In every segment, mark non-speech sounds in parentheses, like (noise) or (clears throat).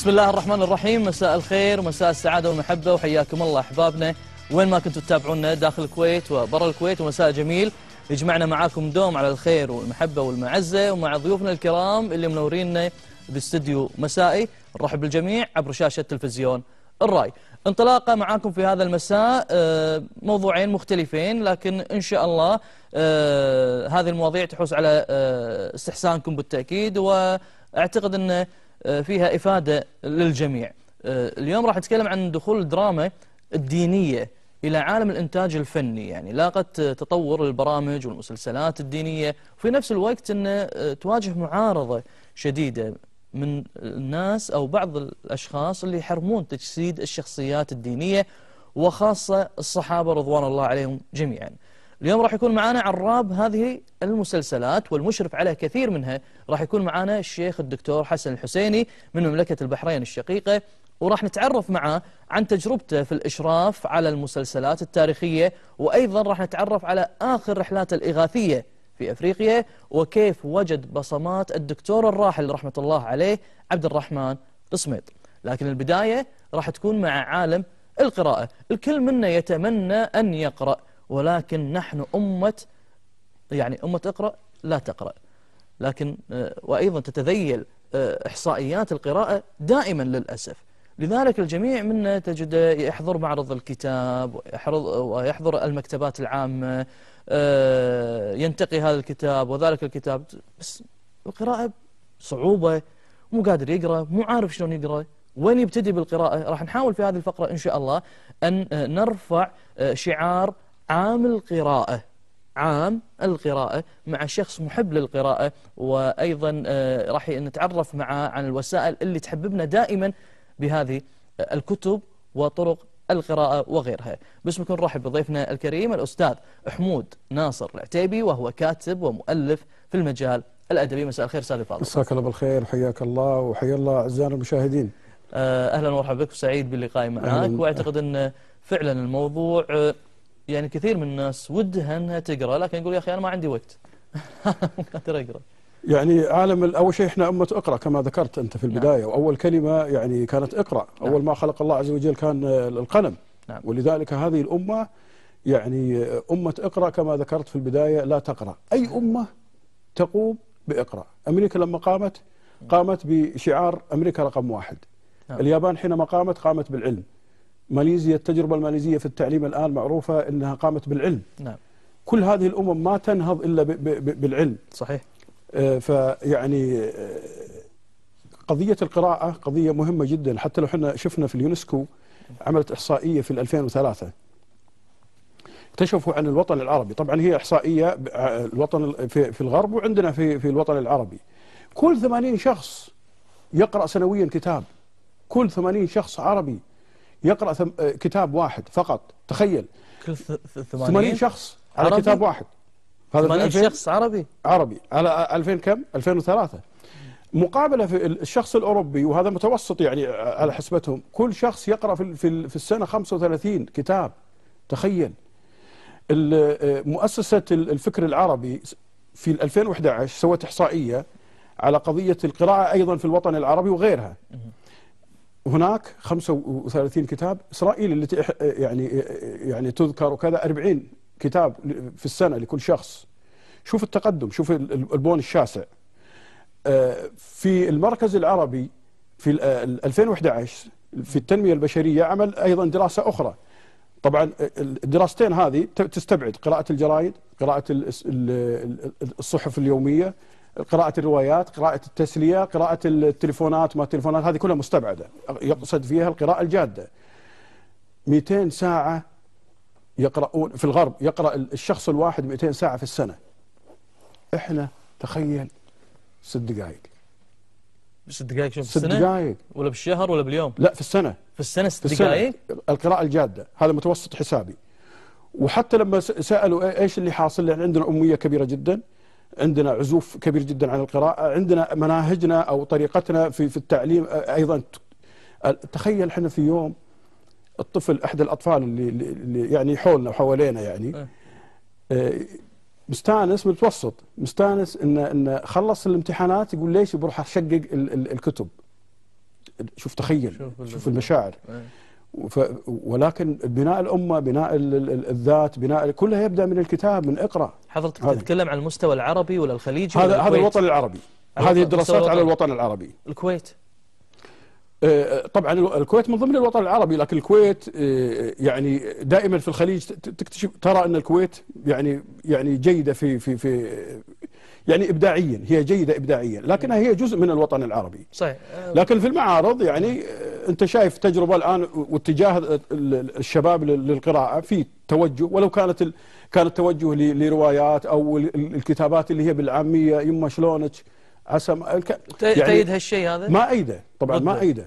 بسم الله الرحمن الرحيم مساء الخير ومساء السعادة والمحبة وحياكم الله أحبابنا وين ما كنتوا تتابعونا داخل الكويت وبرا الكويت ومساء جميل يجمعنا معاكم دوم على الخير والمحبة والمعزة ومع ضيوفنا الكرام اللي منورينا باستديو مسائي نرحب بالجميع عبر شاشة تلفزيون الرأي انطلاقة معاكم في هذا المساء آه، موضوعين مختلفين لكن إن شاء الله آه، هذه المواضيع تحوز على آه، استحسانكم بالتأكيد وأعتقد أنه آه، فيها إفادة للجميع آه، اليوم راح نتكلم عن دخول الدراما الدينية إلى عالم الإنتاج الفني يعني لاقت تطور البرامج والمسلسلات الدينية وفي نفس الوقت أن آه، تواجه معارضة شديدة من الناس أو بعض الأشخاص اللي يحرمون تجسيد الشخصيات الدينية وخاصة الصحابة رضوان الله عليهم جميعاً اليوم راح يكون معنا عراب هذه المسلسلات والمشرف على كثير منها راح يكون معنا الشيخ الدكتور حسن الحسيني من مملكة البحرين الشقيقة وراح نتعرف معه عن تجربته في الإشراف على المسلسلات التاريخية وأيضا راح نتعرف على آخر رحلات الإغاثية في أفريقيا وكيف وجد بصمات الدكتور الراحل رحمة الله عليه عبد الرحمن قسميط لكن البداية راح تكون مع عالم القراءة الكل منا يتمنى أن يقرأ ولكن نحن أمة يعني أمة اقرأ لا تقرأ لكن آه، وأيضا تتذيل آه، إحصائيات القراءة دائما للأسف لذلك الجميع منا تجد يحضر معرض الكتاب ويحضر المكتبات العامة آه، ينتقي هذا الكتاب وذلك الكتاب بس القراءة صعوبة مو قادر يقرأ مو عارف شلون يقرأ وين يبتدي بالقراءة راح نحاول في هذه الفقرة إن شاء الله أن نرفع شعار عام القراءة عام القراءة مع شخص محب للقراءة وأيضا آه، راح نتعرف معه عن الوسائل اللي تحببنا دائما بهذه آه، الكتب وطرق القراءة وغيرها باسمكم نرحب بضيفنا الكريم الأستاذ حمود ناصر العتيبي وهو كاتب ومؤلف في المجال الأدبي مساء الخير سالي فاضل مساك الله بالخير وحياك الله وحيا الله أعزائنا المشاهدين آه، أهلا ومرحبا بك وسعيد باللقاء معك وأعتقد أن فعلا الموضوع يعني كثير من الناس ودها انها تقرا لكن يقول يا اخي انا ما عندي وقت (laughs) مو قادر اقرا يعني عالم اول شيء احنا امه اقرا كما ذكرت انت في البدايه نعم. واول كلمه يعني كانت اقرا نعم. اول ما خلق الله عز وجل كان القلم نعم. ولذلك هذه الامه يعني امه اقرا كما ذكرت في البدايه لا تقرا اي نعم. امه تقوم باقرا امريكا لما قامت نعم. قامت بشعار امريكا رقم واحد نعم. اليابان حينما قامت قامت بالعلم ماليزيا التجربة الماليزية في التعليم الآن معروفة أنها قامت بالعلم نعم. كل هذه الأمم ما تنهض إلا بـ بـ بالعلم صحيح آه، فيعني آه، قضية القراءة قضية مهمة جدا حتى لو احنا شفنا في اليونسكو عملت إحصائية في 2003 اكتشفوا عن الوطن العربي طبعا هي إحصائية الوطن في, في الغرب وعندنا في, في الوطن العربي كل 80 شخص يقرأ سنويا كتاب كل 80 شخص عربي يقرا آه، كتاب واحد فقط تخيل كل 80 شخص على عربي؟ كتاب واحد هذا 80 شخص عربي عربي على 2000 كم 2003 مقابله في الشخص الاوروبي وهذا متوسط يعني آه، آه، على حسبتهم كل شخص يقرا في في السنه 35 كتاب تخيل مؤسسه الفكر العربي في 2011 سوت احصائيه على قضيه القراءه ايضا في الوطن العربي وغيرها هناك 35 كتاب إسرائيل التي يعني يعني تذكر وكذا 40 كتاب في السنة لكل شخص شوف التقدم شوف البون الشاسع آه، في المركز العربي في 2011 آه، في التنمية البشرية عمل أيضا دراسة أخرى طبعا آه، الدراستين هذه تستبعد قراءة الجرايد قراءة الصحف اليومية قراءة الروايات قراءة التسلية قراءة التليفونات ما التلفونات هذه كلها مستبعدة يقصد فيها القراءة الجادة 200 ساعة يقرؤون في الغرب يقرأ الشخص الواحد 200 ساعة في السنة احنا تخيل ست دقائق ست دقائق شوف ست دقائق ولا بالشهر ولا باليوم لا في السنة في السنة ست دقائق القراءة الجادة هذا متوسط حسابي وحتى لما سألوا إيه- ايش اللي حاصل لأن عندنا أمية كبيرة جدا عندنا عزوف كبير جدا عن القراءة عندنا مناهجنا أو طريقتنا في, في التعليم أيضا تخيل احنا في يوم الطفل أحد الأطفال اللي, اللي يعني حولنا وحوالينا يعني إيه. آه، مستانس متوسط مستانس إن, إن خلص الامتحانات يقول ليش بروح أشقق الكتب شوف تخيل شوف, شوف المشاعر إيه. ولكن بناء الأمة بناء ال... الذات بناء كلها يبدأ من الكتاب من اقرأ حضرتك هذه. تتكلم عن المستوى العربي ولا الخليجي هذا, هذا الوطن العربي هذه الدراسات على الوطن العربي الكويت آه، طبعا الكويت من ضمن الوطن العربي لكن الكويت آه، آه، يعني دائما في الخليج تكتشف ترى ان الكويت يعني يعني جيده في في في يعني ابداعيا هي جيده ابداعيا لكنها هي جزء من الوطن العربي صحيح لكن في المعارض يعني انت شايف تجربه الان واتجاه الشباب للقراءه في توجه ولو كانت كان التوجه لروايات او الكتابات اللي هي بالعاميه يما شلونك أسم... يعني تأيد هالشيء هذا؟ ما أيده طبعا ما أيده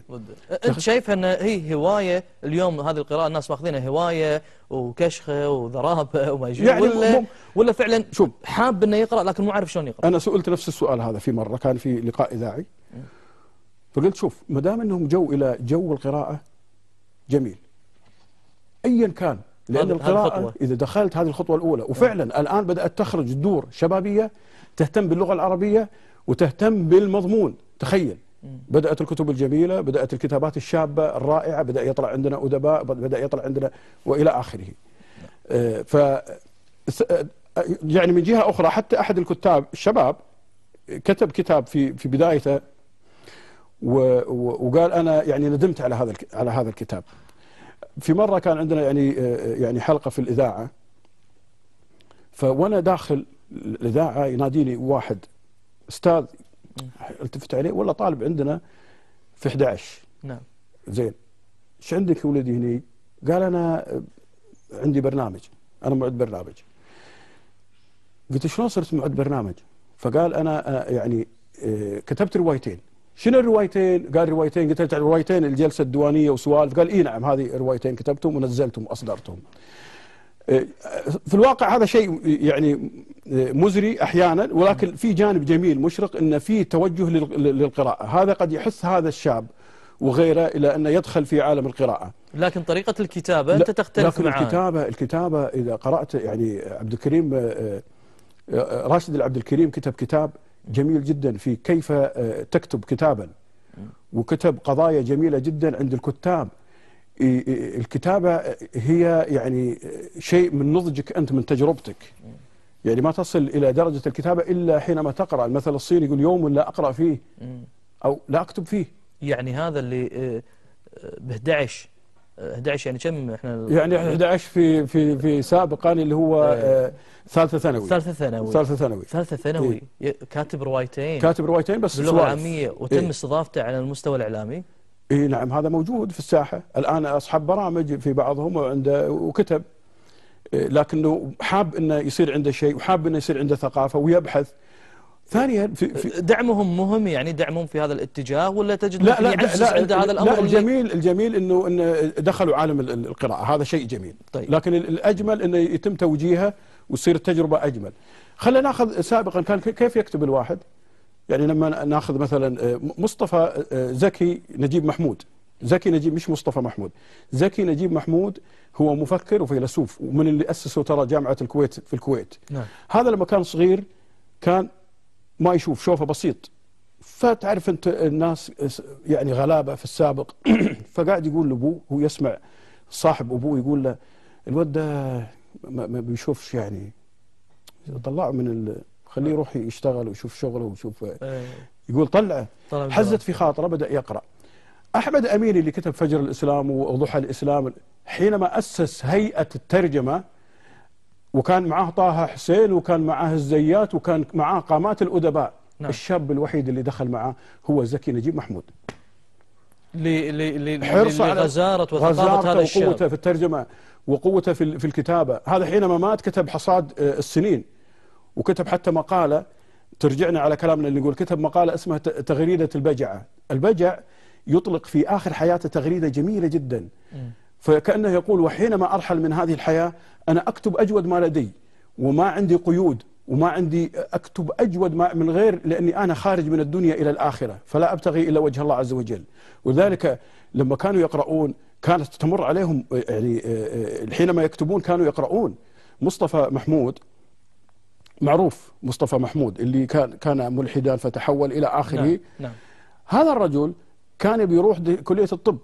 أنت شايف أن هي هواية اليوم هذه القراءة الناس ماخذينها هواية وكشخة وذرابة وما يجي يعني ولا, مم... ولا فعلا شوف حاب أنه يقرأ لكن مو عارف شلون يقرأ أنا سئلت نفس السؤال هذا في مرة كان في لقاء إذاعي فقلت شوف ما دام أنهم جو إلى جو القراءة جميل أيا كان لأن القراءة إذا دخلت هذه الخطوة الأولى وفعلا الآن بدأت تخرج دور شبابية تهتم باللغة العربية وتهتم بالمضمون تخيل بدأت الكتب الجميلة بدأت الكتابات الشابة الرائعة بدأ يطلع عندنا أدباء بدأ يطلع عندنا وإلى آخره آه، ف آه، يعني من جهة أخرى حتى أحد الكتاب الشباب كتب كتاب في في بدايته وقال أنا يعني ندمت على هذا على هذا الكتاب في مرة كان عندنا يعني آه، يعني حلقة في الإذاعة فوانا داخل الاذاعه يناديني واحد استاذ إيه. التفت عليه والله طالب عندنا في 11 نعم زين ايش عندك يا ولدي هني؟ قال انا عندي برنامج انا معد برنامج قلت شلون صرت معد برنامج؟ فقال انا يعني إيه، كتبت روايتين شنو الروايتين؟ قال روايتين قلت له روايتين الجلسه الديوانيه وسوالف قال اي نعم هذه روايتين كتبتهم ونزلتهم واصدرتهم في الواقع هذا شيء يعني مزري احيانا ولكن في جانب جميل مشرق ان في توجه للقراءه هذا قد يحث هذا الشاب وغيره الى انه يدخل في عالم القراءه لكن طريقه الكتابه انت تختلف لكن معاه. الكتابه الكتابه اذا قرات يعني عبد الكريم آه، آه، راشد العبد الكريم كتب كتاب جميل جدا في كيف آه، تكتب كتابا وكتب قضايا جميله جدا عند الكتاب الكتابه هي يعني شيء من نضجك انت من تجربتك يعني ما تصل الى درجه الكتابه الا حينما تقرا المثل الصيني يقول يوم لا اقرا فيه او لا اكتب فيه يعني هذا اللي ب 11 11 يعني كم احنا يعني 11 في في في سابقا اللي هو إيه. آه، ثالثه ثانوي ثالثه ثانوي ثالثه ثانوي ثالثه ثانوي إيه. كاتب روايتين كاتب روايتين بس باللغه العاميه وتم إيه. استضافته على المستوى الاعلامي اي نعم هذا موجود في الساحه الان اصحاب برامج في بعضهم عنده وكتب لكنه حاب انه يصير عنده شيء وحاب انه يصير عنده ثقافه ويبحث ثانيا في في دعمهم مهم يعني دعمهم في هذا الاتجاه ولا تجد لا لا, لا, عند هذا الامر لا الجميل الجميل انه ان دخلوا عالم القراءه هذا شيء جميل طيب. لكن الاجمل انه يتم توجيهه وتصير التجربه اجمل خلينا ناخذ سابقا كان كيف يكتب الواحد يعني لما ناخذ مثلا آه، مصطفى آه، زكي نجيب محمود زكي نجيب مش مصطفى محمود زكي نجيب محمود هو مفكر وفيلسوف ومن اللي أسسوا ترى جامعة الكويت في الكويت نعم. هذا لما كان صغير كان ما يشوف شوفه بسيط فتعرف انت الناس يعني غلابه في السابق (clears throat) فقاعد يقول لابوه هو يسمع صاحب ابوه يقول له الولد ده ما بيشوفش يعني طلعه من خليه يروح يشتغل ويشوف شغله ويشوف إيه. يقول طلعه حزت في خاطره بدأ يقرأ أحمد امين اللي كتب فجر الإسلام وضحى الإسلام حينما أسس هيئة الترجمة وكان معاه طه حسين وكان معاه الزيات وكان معاه قامات الأدباء نعم. الشاب الوحيد اللي دخل معاه هو زكي نجيب محمود حرصه لغزارة وثقافة هذا الشاب وقوته في الترجمة وقوته في الكتابة هذا حينما مات كتب حصاد آه، السنين وكتب حتى مقاله ترجعنا على كلامنا اللي نقول كتب مقاله اسمها تغريده البجعه، البجع يطلق في اخر حياته تغريده جميله جدا. فكانه يقول وحينما ارحل من هذه الحياه انا اكتب اجود ما لدي وما عندي قيود وما عندي اكتب اجود ما من غير لاني انا خارج من الدنيا الى الاخره فلا ابتغي الا وجه الله عز وجل ولذلك لما كانوا يقرؤون كانت تمر عليهم يعني آه، آه، حينما يكتبون كانوا يقرؤون مصطفى محمود معروف مصطفى محمود اللي كان كان ملحدا فتحول الى نعم، اخره نعم. نعم. هذا الرجل كان بيروح كليه الطب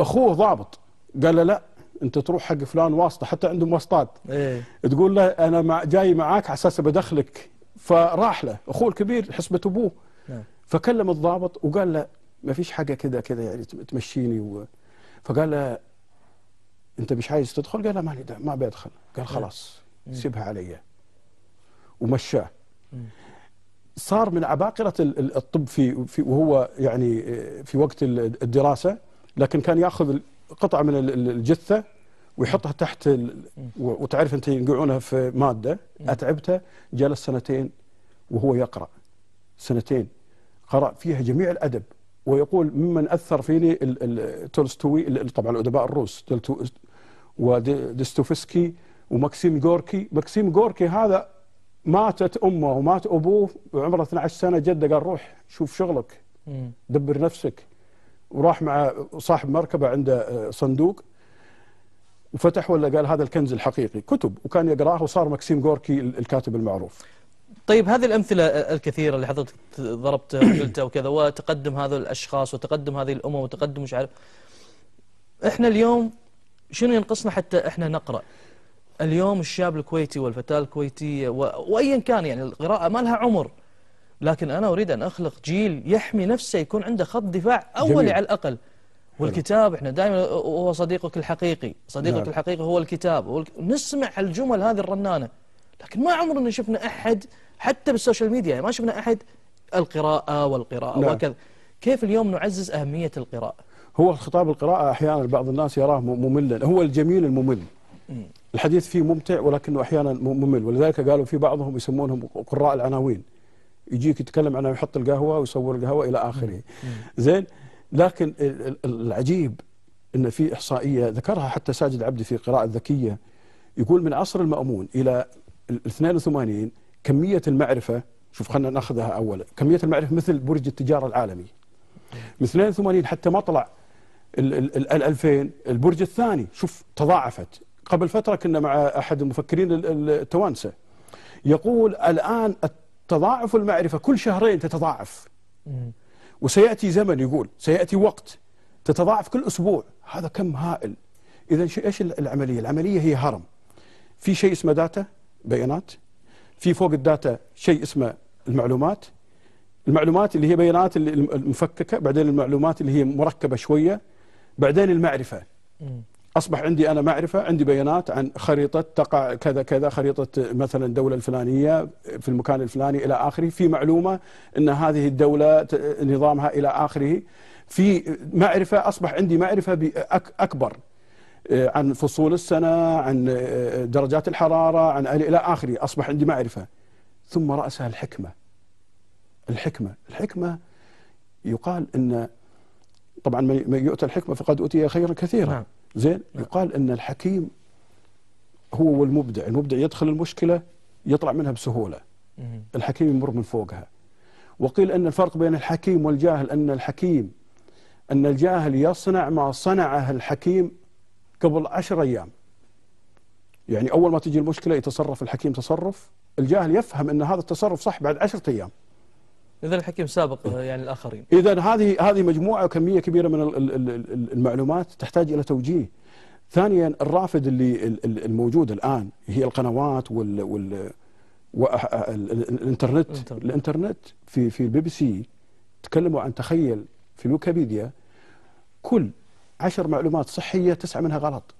اخوه ضابط قال له لا انت تروح حق فلان واسطه حتى عندهم واسطات إيه؟ تقول له انا مع جاي معاك على اساس بدخلك فراح له اخوه الكبير حسبه ابوه نعم. فكلم الضابط وقال له ما فيش حاجه كذا كذا يعني تمشيني و... فقال له انت مش عايز تدخل قال لا ماني ما بيدخل قال إيه. خلاص إيه. سيبها علي ومشاه صار من عباقرة الطب في, وهو يعني آه، في وقت الدراسة لكن كان ياخذ قطعة من الجثة ويحطها تحت وتعرف انت ينقعونها في مادة اتعبته جلس سنتين وهو يقرأ سنتين قرأ فيها جميع الأدب ويقول ممن أثر فيني تولستوي طبعا الأدباء الروس ودستوفسكي وماكسيم جوركي ماكسيم جوركي هذا ماتت امه ومات ابوه وعمره 12 سنه جده قال روح شوف شغلك دبر نفسك وراح مع صاحب مركبه عنده آه، صندوق وفتح ولا قال هذا الكنز الحقيقي كتب وكان يقراه وصار مكسيم غوركي الكاتب المعروف طيب هذه الأمثلة آه، الكثيرة اللي حضرتك ضربتها آه، وقلتها وكذا وتقدم هذول الأشخاص وتقدم هذه الأمم وتقدم مش عارف إحنا اليوم شنو ينقصنا حتى إحنا نقرأ اليوم الشاب الكويتي والفتاة الكويتية وأيا كان يعني القراءة ما لها عمر لكن أنا أريد أن أخلق جيل يحمي نفسه يكون عنده خط دفاع أولي جميل. على الأقل والكتاب احنا دائما هو صديقك الحقيقي صديقك نعم. الحقيقي هو الكتاب نسمع الجمل هذه الرنانة لكن ما عمرنا شفنا أحد حتى بالسوشيال ميديا يعني ما شفنا أحد القراءة والقراءة نعم. وكذا كيف اليوم نعزز أهمية القراءة هو خطاب القراءة أحيانا بعض الناس يراه مملا هو الجميل الممل الحديث فيه ممتع ولكنه أحيانا ممل ولذلك قالوا في بعضهم يسمونهم قراء العناوين يجيك يتكلم عنها ويحط القهوة ويصور القهوة إلى آخره زين لكن العجيب أن في إحصائية ذكرها حتى ساجد عبدي في قراءة ذكية يقول من عصر المأمون إلى 82 كمية المعرفة شوف خلينا ناخذها أولا كمية المعرفة مثل برج التجارة العالمي من 82 حتى ما طلع ال 2000 البرج الثاني شوف تضاعفت قبل فترة كنا مع أحد المفكرين التوانسة يقول الآن تضاعف المعرفة كل شهرين تتضاعف وسيأتي زمن يقول سيأتي وقت تتضاعف كل أسبوع هذا كم هائل إذا إيش العملية العملية هي هرم في شيء اسمه داتا بيانات في فوق الداتا شيء اسمه المعلومات المعلومات اللي هي بيانات المفككة بعدين المعلومات اللي هي مركبة شوية بعدين المعرفة اصبح عندي انا معرفه عندي بيانات عن خريطه تقع كذا كذا خريطه مثلا الدوله الفلانيه في المكان الفلاني الى اخره في معلومه ان هذه الدوله نظامها الى اخره في معرفه اصبح عندي معرفه اكبر آه، عن فصول السنه عن آه، درجات الحراره عن الى اخره اصبح عندي معرفه ثم راسها الحكمه الحكمه الحكمه يقال ان طبعا من يؤتى الحكمه فقد اوتي خيرا كثيرا نعم. زين يقال ان الحكيم هو والمبدع المبدع يدخل المشكله يطلع منها بسهوله الحكيم يمر من فوقها وقيل ان الفرق بين الحكيم والجاهل ان الحكيم ان الجاهل يصنع ما صنعه الحكيم قبل عشر ايام يعني اول ما تجي المشكله يتصرف الحكيم تصرف الجاهل يفهم ان هذا التصرف صح بعد عشرة ايام إذا الحكيم سابق يعني الآخرين إذا هذه هذه مجموعة كمية كبيرة من المعلومات تحتاج إلى توجيه ثانيا الرافد اللي الموجود الآن هي القنوات وال, وال والانترنت الانترنت, الانترنت في في البي بي سي تكلموا عن تخيل في الويكيبيديا كل عشر معلومات صحيه تسعه منها غلط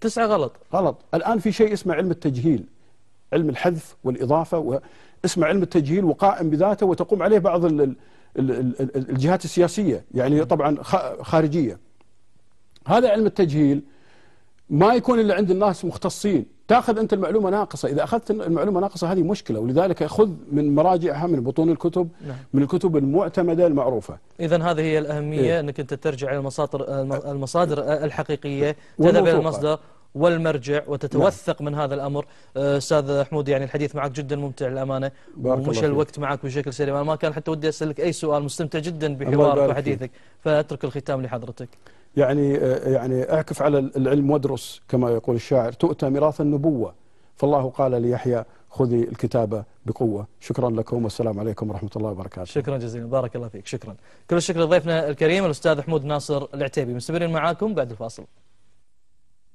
تسعه غلط غلط الان في شيء اسمه علم التجهيل علم الحذف والإضافة واسم علم التجهيل وقائم بذاته وتقوم عليه بعض الجهات السياسية يعني طبعا خارجية هذا علم التجهيل ما يكون إلا عند الناس مختصين تأخذ أنت المعلومة ناقصة إذا أخذت المعلومة ناقصة هذه مشكلة ولذلك خذ من مراجعها من بطون الكتب نعم. من الكتب المعتمدة المعروفة إذا هذه هي الأهمية إيه؟ أنك أنت ترجع إلى المصادر, المصادر الحقيقية تذهب إلى المصدر والمرجع وتتوثق نعم. من هذا الأمر آه، أستاذ حمود يعني الحديث معك جدا ممتع للأمانة ومش الوقت معك بشكل سريع أنا ما كان حتى ودي أسألك أي سؤال مستمتع جدا بحوارك وحديثك فأترك الختام لحضرتك يعني آه، يعني اعكف على العلم وادرس كما يقول الشاعر تؤتى ميراث النبوة فالله قال ليحيى خذي الكتابة بقوة شكرا لكم والسلام عليكم ورحمة الله وبركاته شكرا جزيلا بارك الله فيك شكرا كل الشكر لضيفنا الكريم الأستاذ حمود ناصر العتيبي مستمرين معاكم بعد الفاصل